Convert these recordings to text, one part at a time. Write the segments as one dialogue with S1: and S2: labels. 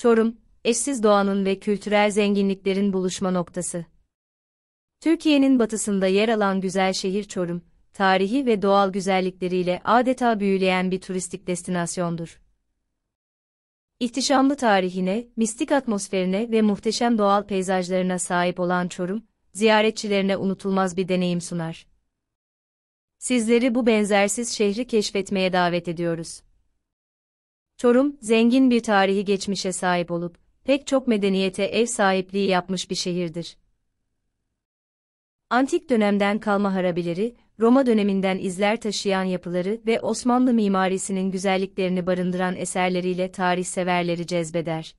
S1: Çorum, eşsiz doğanın ve kültürel zenginliklerin buluşma noktası. Türkiye'nin batısında yer alan güzel şehir Çorum, tarihi ve doğal güzellikleriyle adeta büyüleyen bir turistik destinasyondur. İhtişamlı tarihine, mistik atmosferine ve muhteşem doğal peyzajlarına sahip olan Çorum, ziyaretçilerine unutulmaz bir deneyim sunar. Sizleri bu benzersiz şehri keşfetmeye davet ediyoruz. Çorum, zengin bir tarihi geçmişe sahip olup, pek çok medeniyete ev sahipliği yapmış bir şehirdir. Antik dönemden kalma harabeleri, Roma döneminden izler taşıyan yapıları ve Osmanlı mimarisinin güzelliklerini barındıran eserleriyle tarihseverleri cezbeder.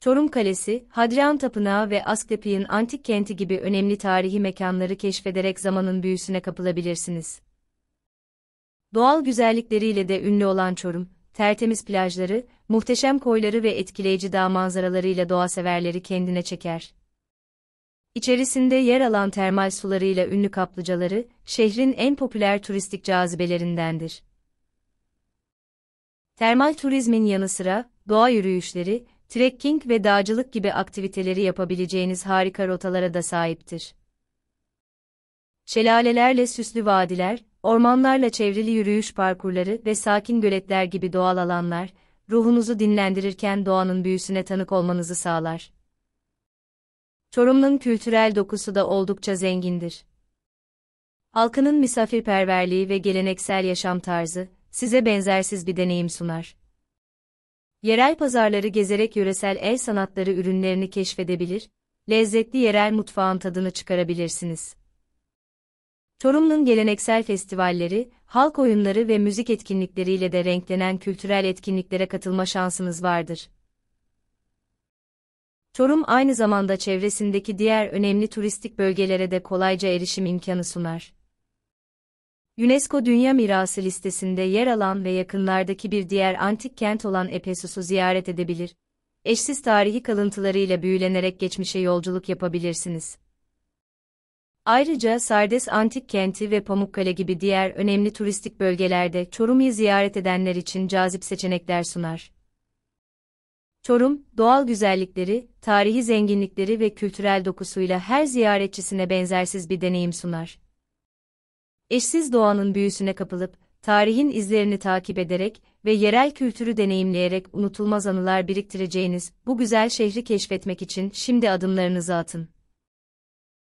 S1: Çorum Kalesi, Hadrian Tapınağı ve Asklepi'nin antik kenti gibi önemli tarihi mekanları keşfederek zamanın büyüsüne kapılabilirsiniz. Doğal güzellikleriyle de ünlü olan Çorum, tertemiz plajları, muhteşem koyları ve etkileyici dağ manzaralarıyla doğa severleri kendine çeker. İçerisinde yer alan termal sularıyla ünlü kaplıcaları, şehrin en popüler turistik cazibelerindendir. Termal turizmin yanı sıra, doğa yürüyüşleri, trekking ve dağcılık gibi aktiviteleri yapabileceğiniz harika rotalara da sahiptir. Şelalelerle süslü vadiler, Ormanlarla çevrili yürüyüş parkurları ve sakin göletler gibi doğal alanlar, ruhunuzu dinlendirirken doğanın büyüsüne tanık olmanızı sağlar. Çorum'un kültürel dokusu da oldukça zengindir. Halkının misafirperverliği ve geleneksel yaşam tarzı, size benzersiz bir deneyim sunar. Yerel pazarları gezerek yöresel el sanatları ürünlerini keşfedebilir, lezzetli yerel mutfağın tadını çıkarabilirsiniz. Çorum'un geleneksel festivalleri, halk oyunları ve müzik etkinlikleriyle de renklenen kültürel etkinliklere katılma şansınız vardır. Çorum aynı zamanda çevresindeki diğer önemli turistik bölgelere de kolayca erişim imkanı sunar. UNESCO Dünya Mirası listesinde yer alan ve yakınlardaki bir diğer antik kent olan Ephesus'u ziyaret edebilir. Eşsiz tarihi kalıntılarıyla büyülenerek geçmişe yolculuk yapabilirsiniz. Ayrıca Sardes Antik Kenti ve Pamukkale gibi diğer önemli turistik bölgelerde Çorum'u ziyaret edenler için cazip seçenekler sunar. Çorum, doğal güzellikleri, tarihi zenginlikleri ve kültürel dokusuyla her ziyaretçisine benzersiz bir deneyim sunar. Eşsiz doğanın büyüsüne kapılıp, tarihin izlerini takip ederek ve yerel kültürü deneyimleyerek unutulmaz anılar biriktireceğiniz bu güzel şehri keşfetmek için şimdi adımlarınızı atın.